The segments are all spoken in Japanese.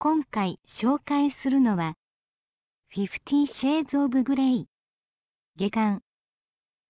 今回紹介するのは、Fifty Shades of Grey 下巻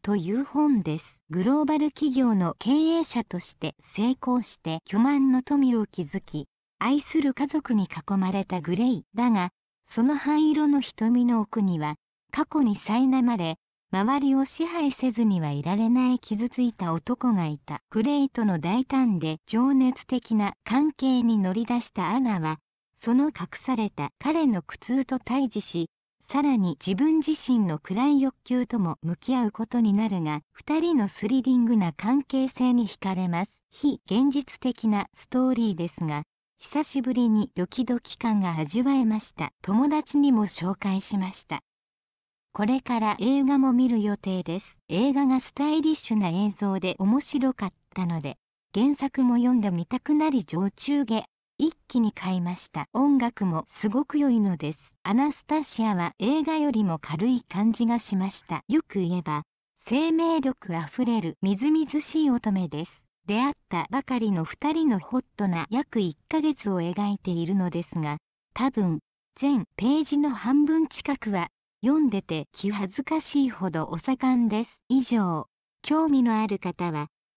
という本です。グローバル企業の経営者として成功して巨万の富を築き、愛する家族に囲まれたグレイだが、その灰色の瞳の奥には、過去に苛まれ、周りを支配せずにはいられない傷ついた男がいた。グレイとの大胆で情熱的な関係に乗り出したアナは、その隠された彼の苦痛と対峙しさらに自分自身の暗い欲求とも向き合うことになるが2人のスリリングな関係性に惹かれます非現実的なストーリーですが久しぶりにドキドキ感が味わえました友達にも紹介しましたこれから映画も見る予定です映画がスタイリッシュな映像で面白かったので原作も読んでみたくなり上中下一気に買いました音楽もすごく良いのですアナスタシアは映画よりも軽い感じがしましたよく言えば生命力あふれるみずみずしい乙女です出会ったばかりの2人のホットな約1ヶ月を描いているのですが多分全ページの半分近くは読んでて気恥ずかしいほどお盛んです以上興味のある方は